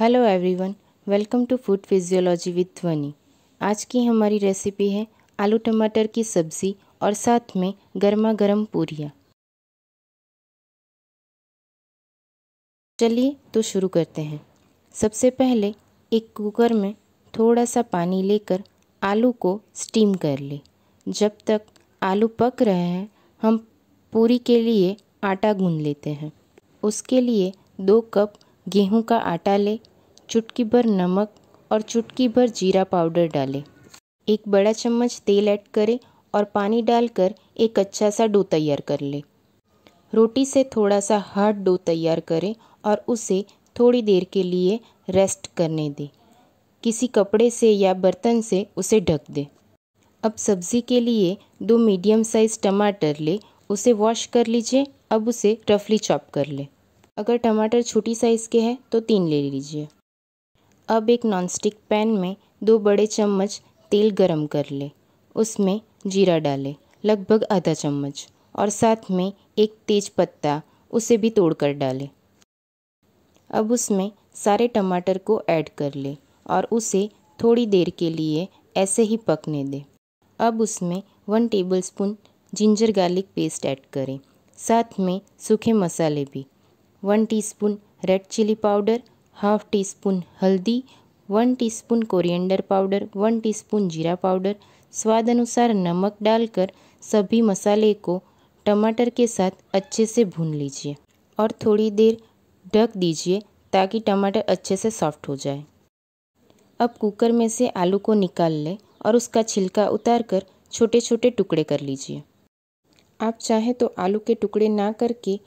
hello everyone welcome to food physiology with Dhwani आज की हमारी रेसिपी है आलू टमाटर की सब्ज़ी और साथ में गर्मा गर्म पूरियाँ चलिए तो शुरू करते हैं सबसे पहले एक कुकर में थोड़ा सा पानी लेकर आलू को स्टीम कर ले जब तक आलू पक रहे हैं हम पूरी के लिए आटा गूंद लेते हैं उसके लिए दो कप गेहूं का आटा ले चुटकी भर नमक और चुटकी भर जीरा पाउडर डालें एक बड़ा चम्मच तेल ऐड करें और पानी डालकर एक अच्छा सा डो तैयार कर लें रोटी से थोड़ा सा हार्ड डो तैयार करें और उसे थोड़ी देर के लिए रेस्ट करने दें किसी कपड़े से या बर्तन से उसे ढक दें अब सब्ज़ी के लिए दो मीडियम साइज़ टमाटर ले उसे वॉश कर लीजिए अब उसे रफली चॉप कर लें अगर टमाटर छोटी साइज़ के हैं तो तीन ले लीजिए अब एक नॉनस्टिक पैन में दो बड़े चम्मच तेल गरम कर ले उसमें जीरा डालें लगभग आधा चम्मच और साथ में एक तेज पत्ता उसे भी तोड़ कर डालें अब उसमें सारे टमाटर को ऐड कर ले और उसे थोड़ी देर के लिए ऐसे ही पकने दें अब उसमें one tablespoon ginger garlic paste add करें साथ में सूखे मसाले भी one teaspoon red chilli powder half teaspoon हल्दी one teaspoon coriander powder one teaspoon जीरा पाउडर स्वाद अनुसार नमक डालकर सभी मसाले को टमाटर के साथ अच्छे से भून लीजिए और थोड़ी देर ढक दीजिए ताकि टमाटर अच्छे से सॉफ्ट हो जाए अब कुकर में से आलू को निकाल लें और उसका छिलका उतार कर छोटे छोटे टुकड़े कर लीजिए आप चाहें तो आलू के टुकड़े ना करके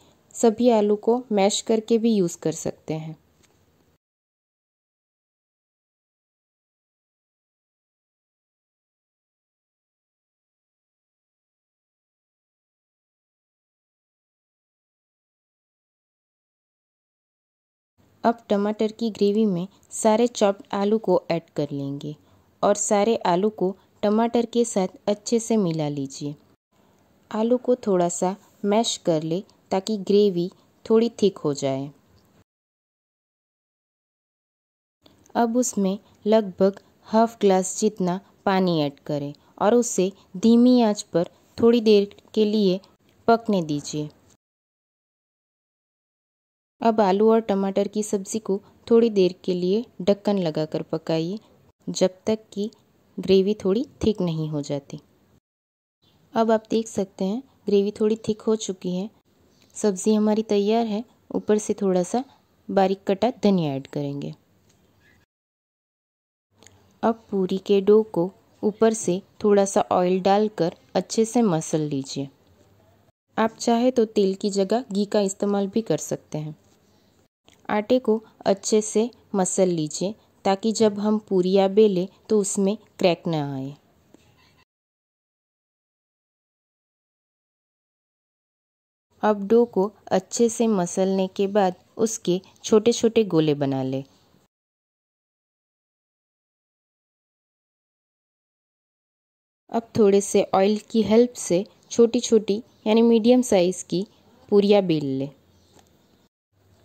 सभी आलू को मैश करके भी यूज़ कर सकते हैं अब टमाटर की ग्रेवी में सारे चॉप्ड आलू को ऐड कर लेंगे और सारे आलू को टमाटर के साथ अच्छे से मिला लीजिए आलू को थोड़ा सा मैश कर ले ताकि ग्रेवी थोड़ी थिक हो जाए अब उसमें लगभग हाफ ग्लास जितना पानी ऐड करें और उसे धीमी आंच पर थोड़ी देर के लिए पकने दीजिए अब आलू और टमाटर की सब्ज़ी को थोड़ी देर के लिए ढक्कन लगाकर पकाइए जब तक कि ग्रेवी थोड़ी थिक नहीं हो जाती अब आप देख सकते हैं ग्रेवी थोड़ी थिक हो चुकी है सब्ज़ी हमारी तैयार है ऊपर से थोड़ा सा बारीक कटा धनिया ऐड करेंगे अब पूरी के डो को ऊपर से थोड़ा सा ऑयल डालकर अच्छे से मसल लीजिए आप चाहे तो तेल की जगह घी का इस्तेमाल भी कर सकते हैं आटे को अच्छे से मसल लीजिए ताकि जब हम पूरियाँ बेलें तो उसमें क्रैक ना आए अब डो को अच्छे से मसलने के बाद उसके छोटे छोटे गोले बना लें अब थोड़े से ऑयल की हेल्प से छोटी छोटी यानी मीडियम साइज़ की पूरिया बेल लें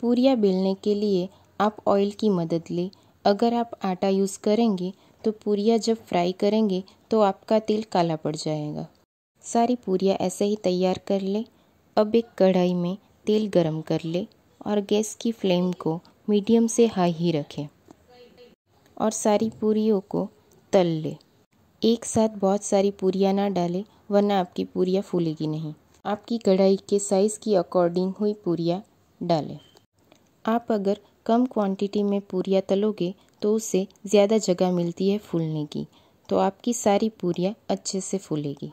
पूरिया बेलने के लिए आप ऑयल की मदद लें अगर आप आटा यूज़ करेंगे तो पूरिया जब फ्राई करेंगे तो आपका तेल काला पड़ जाएगा सारी पूरिया ऐसे ही तैयार कर लें अब एक कढ़ाई में तेल गरम कर ले और गैस की फ्लेम को मीडियम से हाई ही रखें और सारी पूरियों को तल ले एक साथ बहुत सारी पूरियाँ ना डालें वरना आपकी पूरियाँ फूलेगी नहीं आपकी कढ़ाई के साइज़ की अकॉर्डिंग हुई पूरियाँ डालें आप अगर कम क्वांटिटी में पूरियाँ तलोगे तो उसे ज़्यादा जगह मिलती है फूलने की तो आपकी सारी पूरियाँ अच्छे से फूलेगी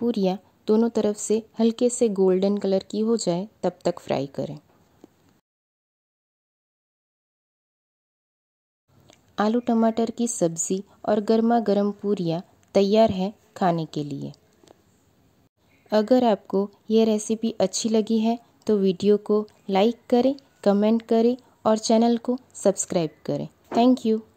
पूरियाँ दोनों तरफ से हल्के से गोल्डन कलर की हो जाए तब तक फ्राई करें आलू टमाटर की सब्ज़ी और गर्मा गर्म पूरियाँ तैयार हैं खाने के लिए अगर आपको ये रेसिपी अच्छी लगी है तो वीडियो को लाइक करें कमेंट करें और चैनल को सब्सक्राइब करें थैंक यू